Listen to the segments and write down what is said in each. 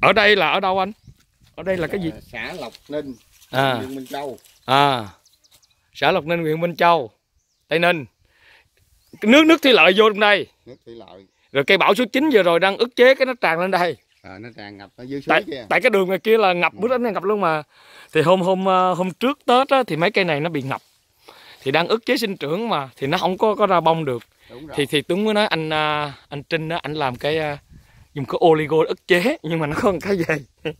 ở đây là ở đâu anh ở đây là cái gì xã lộc ninh à. huyện minh châu à xã lộc ninh huyện minh châu tây ninh nước nước thủy lợi vô trong đây nước thủy lợi rồi cây bão số 9 vừa rồi đang ức chế cái nó tràn lên đây à, nó tràn ngập nó dưới suối tại, kia tại cái đường này kia là ngập ừ. bữa đến này ngập luôn mà thì hôm hôm ờ, hôm trước tết á, thì mấy cây này nó bị ngập thì đang ức chế sinh trưởng mà thì nó không có có ra bông được đúng rồi. thì thì tuấn mới nói anh ờ, anh trinh đó anh làm cái ờ, dùng cái oligo ức chế nhưng mà nó không cái gì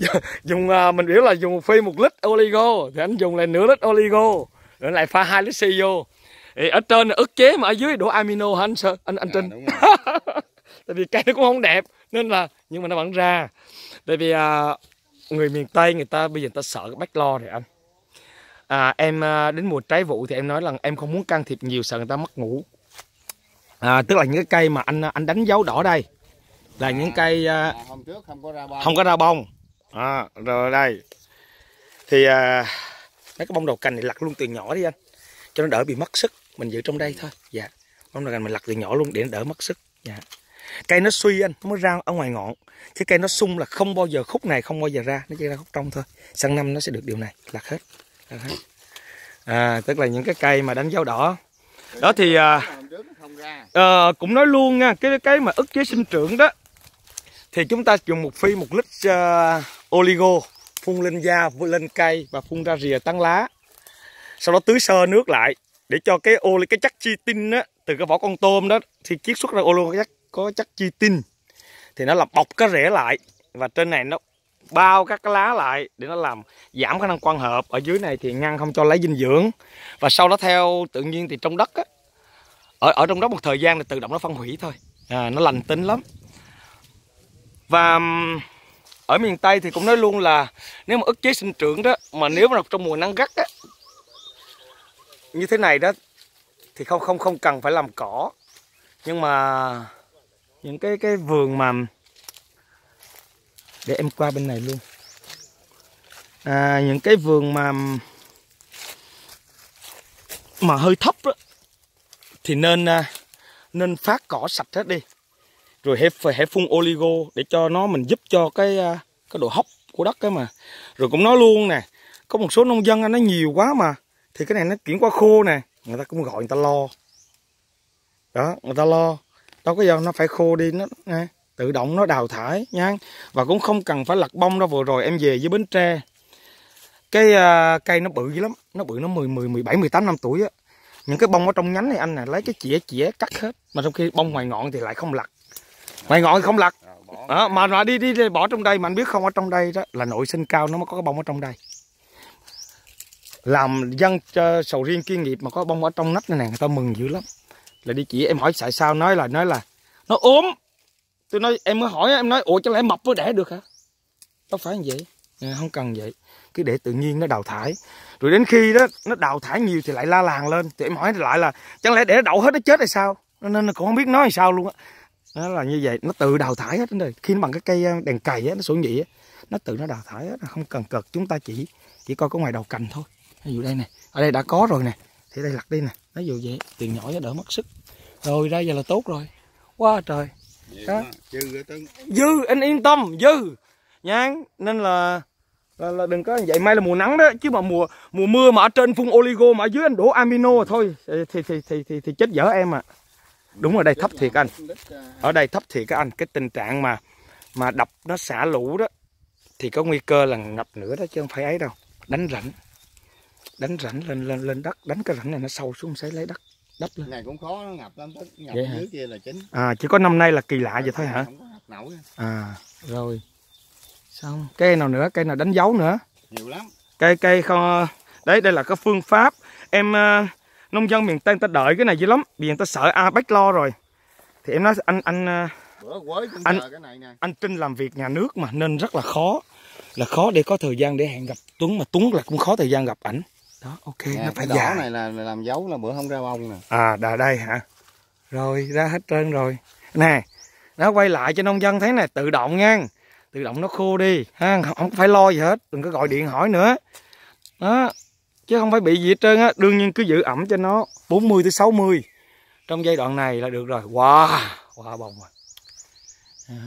dùng à, mình biểu là dùng phi một lít oligo thì anh dùng lại nửa lít oligo rồi lại pha hai lít xi vô thì ở trên là ức chế mà ở dưới đổ amino hả anh sợ anh anh à, trinh à, tại vì cây nó cũng không đẹp nên là nhưng mà nó vẫn ra tại vì à, người miền tây người ta bây giờ người ta sợ cái bách lo rồi anh à, em à, đến mùa trái vụ thì em nói là em không muốn can thiệp nhiều sợ người ta mất ngủ à, tức là những cái cây mà anh anh đánh dấu đỏ đây là những à, cây à, à, hôm trước không có ra bông không có ra bông à, rồi đây thì à, mấy cái bông đầu cành này lặt luôn từ nhỏ đi anh cho nó đỡ bị mất sức mình giữ trong đây thôi dạ bông đầu cành mình lặt từ nhỏ luôn để nó đỡ mất sức dạ cây nó suy anh nó mới ra ở ngoài ngọn cái cây nó sung là không bao giờ khúc này không bao giờ ra nó chỉ ra khúc trong thôi sang năm nó sẽ được điều này lặt hết lặt hết à, tức là những cái cây mà đánh dấu đỏ đó thì à, ờ, cũng nói luôn nha cái cái mà ức chế sinh trưởng đó thì chúng ta dùng một phi một lít uh, oligo phun lên da lên cây và phun ra rìa tán lá sau đó tưới sơ nước lại để cho cái ô cái chất chitin á từ cái vỏ con tôm đó thì chiết xuất ra oligo có chất chi tinh thì nó là bọc cái rễ lại và trên này nó bao các cái lá lại để nó làm giảm khả năng quang hợp ở dưới này thì ngăn không cho lấy dinh dưỡng và sau đó theo tự nhiên thì trong đất á, ở ở trong đó một thời gian thì tự động nó phân hủy thôi à, nó lành tính lắm và ở miền Tây thì cũng nói luôn là nếu mà ức chế sinh trưởng đó mà nếu mà trong mùa nắng gắt á, như thế này đó thì không không không cần phải làm cỏ nhưng mà những cái cái vườn mà để em qua bên này luôn à, những cái vườn mà mà hơi thấp đó, thì nên à, nên phát cỏ sạch hết đi rồi hãy phải phun oligo để cho nó mình giúp cho cái à, cái độ hốc của đất cái mà rồi cũng nói luôn nè có một số nông dân nó nhiều quá mà thì cái này nó chuyển qua khô nè người ta cũng gọi người ta lo đó người ta lo đâu có giờ nó phải khô đi nó nè tự động nó đào thải nha và cũng không cần phải lặt bông đâu vừa rồi em về với bến tre cái uh, cây nó bự dữ lắm nó bự nó 10 10 17 18 năm tuổi á những cái bông ở trong nhánh này anh này lấy cái chĩa chĩa cắt hết mà trong khi bông ngoài ngọn thì lại không lặt ngoài ngọn thì không lặt à, ờ, mà mà đi, đi đi bỏ trong đây mà anh biết không ở trong đây đó là nội sinh cao nó mới có cái bông ở trong đây làm dân uh, sầu riêng chuyên nghiệp mà có bông ở trong nách này nè người ta mừng dữ lắm là đi chỉ em hỏi tại sao nói là nói là nó ốm tôi nói em mới hỏi em nói ủa chẳng lẽ mập mới đẻ được hả đâu phải như vậy à, không cần vậy cứ để tự nhiên nó đào thải rồi đến khi đó nó đào thải nhiều thì lại la làng lên thì em hỏi lại là chẳng lẽ để đậu hết nó chết hay sao nên nó cũng không biết nói sao luôn á nó là như vậy nó tự đào thải hết rồi khi nó bằng cái cây ờ, đèn cày á nó sổ nhị á nó tự nó đào thải hết không cần cực chúng ta chỉ chỉ coi có ngoài đầu cành thôi ví dụ đây nè ở đây đã có rồi nè thì đây lặt đi nè ví dụ vậy tiền nhỏ đỡ mất sức rồi ra giờ là tốt rồi quá trời đó. dư dư anh yên tâm dư nha nên là là, là đừng có vậy may là mùa nắng đó chứ mà mùa mùa mưa mà ở trên phun oligo mà ở dưới anh đổ amino thôi thì thì thì thì, thì, thì chết dở em à đúng ở đây thấp thiệt anh ở đây thấp thiệt các anh cái tình trạng mà mà đập nó xả lũ đó thì có nguy cơ là ngập nữa đó chứ không phải ấy đâu đánh rảnh đánh rảnh lên lên lên đất đánh cái rảnh này nó sâu xuống sẽ lấy đất đất lên. này cũng khó nó ngập lắm tức ngập dưới kia là chính à chỉ có năm nay là kỳ lạ vậy thôi hả không có à rồi xong cây nào nữa cây nào đánh dấu nữa nhiều lắm cây cây không đấy đây là cái phương pháp em ờ, nông dân miền tây ta đợi cái này dữ lắm vì người ta sợ a bách lo rồi thì em nói anh anh uh, Bữa quấy anh, cái này nè. anh Trinh làm việc nhà nước mà nên rất là khó là khó để có thời gian để hẹn gặp Tuấn mà Tuấn là cũng khó thời gian gặp ảnh đó ok nè, nó phải cái dài này là làm dấu là bữa không ra bông nè à đà đây hả rồi ra hết trơn rồi nè nó quay lại cho nông dân thấy này tự động nha tự động nó khô đi ha không phải lo gì hết đừng có gọi điện hỏi nữa đó chứ không phải bị gì hết trơn á đương nhiên cứ giữ ẩm cho nó 40 tới 60 trong giai đoạn này là được rồi wow wow bồng rồi à.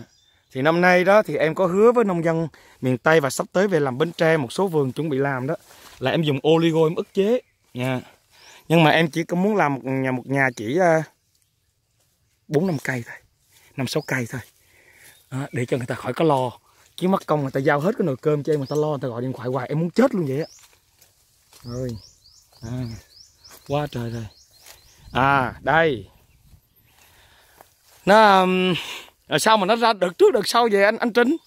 Thì năm nay đó thì em có hứa với nông dân miền Tây và sắp tới về làm Bến Tre một số vườn chuẩn bị làm đó là em dùng oligo em ức chế nha. Nhưng mà em chỉ có muốn làm một nhà một nhà chỉ ờ, bốn năm cây thôi, năm sáu cây thôi. Đó, để cho người ta khỏi có lo. Chứ mất công người ta giao hết cái nồi cơm cho em mà ta lo người ta gọi điện thoại hoài em muốn chết luôn vậy á. Rồi. À, quá trời rồi. À, đây. Nó rồi ờ, sao mà nó ra đợt trước đợt sau vậy anh anh Trinh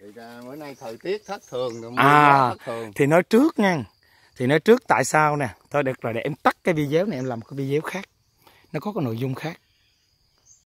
thì ra bữa nay thời tiết thất thường rồi à, thất thường. thì nói trước nha thì nói trước tại sao nè thôi được rồi để em tắt cái video này em làm cái video khác nó có cái nội dung khác